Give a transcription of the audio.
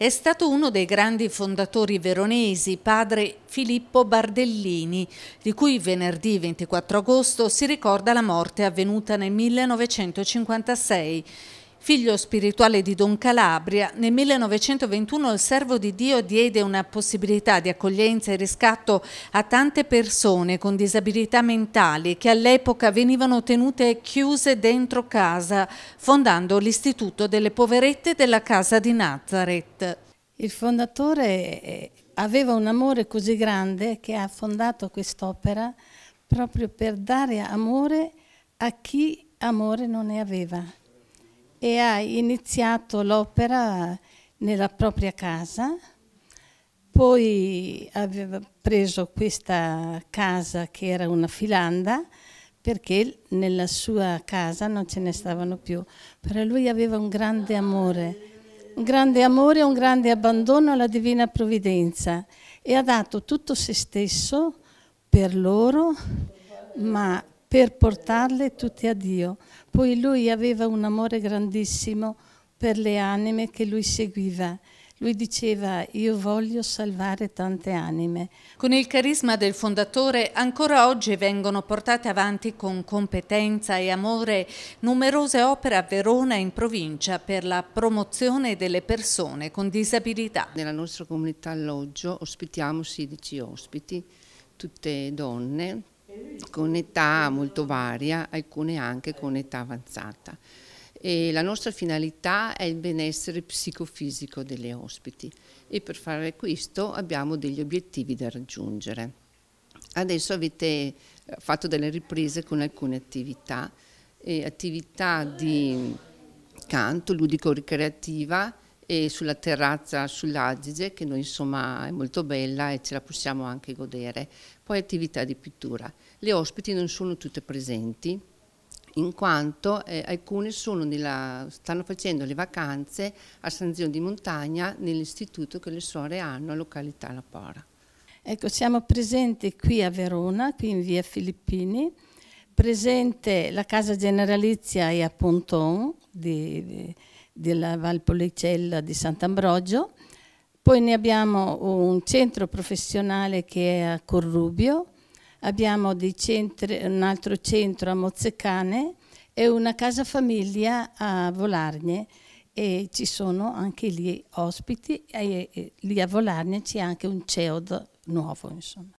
È stato uno dei grandi fondatori veronesi, padre Filippo Bardellini, di cui venerdì 24 agosto si ricorda la morte avvenuta nel 1956. Figlio spirituale di Don Calabria, nel 1921 il servo di Dio diede una possibilità di accoglienza e riscatto a tante persone con disabilità mentali che all'epoca venivano tenute chiuse dentro casa, fondando l'Istituto delle Poverette della Casa di Nazareth. Il fondatore eh, aveva un amore così grande che ha fondato quest'opera proprio per dare amore a chi amore non ne aveva e ha iniziato l'opera nella propria casa, poi aveva preso questa casa che era una filanda perché nella sua casa non ce ne stavano più, però lui aveva un grande amore, un grande amore, un grande abbandono alla divina provvidenza e ha dato tutto se stesso per loro, ma per portarle tutte a Dio. Poi lui aveva un amore grandissimo per le anime che lui seguiva. Lui diceva io voglio salvare tante anime. Con il carisma del fondatore ancora oggi vengono portate avanti con competenza e amore numerose opere a Verona e in provincia per la promozione delle persone con disabilità. Nella nostra comunità alloggio ospitiamo 16 ospiti, tutte donne, con età molto varia, alcune anche con età avanzata. E la nostra finalità è il benessere psicofisico delle ospiti e per fare questo abbiamo degli obiettivi da raggiungere. Adesso avete eh, fatto delle riprese con alcune attività, eh, attività di canto ludico-ricreativa, e sulla terrazza sull'Adige che noi insomma è molto bella e ce la possiamo anche godere. Poi attività di pittura. Le ospiti non sono tutte presenti in quanto eh, alcune nella, stanno facendo le vacanze a San Zio di Montagna nell'istituto che le suore hanno a località La Pora. Ecco, siamo presenti qui a Verona, qui in via Filippini, presente la casa generalizia e a Ponton di, della Valpolicella di Sant'Ambrogio, poi ne abbiamo un centro professionale che è a Corrubio, abbiamo centri, un altro centro a Mozzecane e una casa famiglia a Volargne e ci sono anche lì ospiti e, lì a Volargne c'è anche un CEOD nuovo insomma.